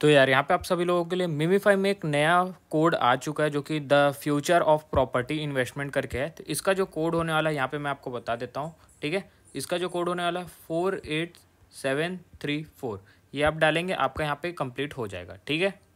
तो यार यहाँ पे आप सभी लोगों के लिए मिमीफाई में एक नया कोड आ चुका है जो कि the future of property investment करके है तो इसका जो कोड होने वाला है यहाँ पे मैं आपको बता देता हूँ ठीक है इसका जो कोड होने वाला है four eight seven three four ये आप डालेंगे आपका यहाँ पे कंप्लीट हो जाएगा ठीक है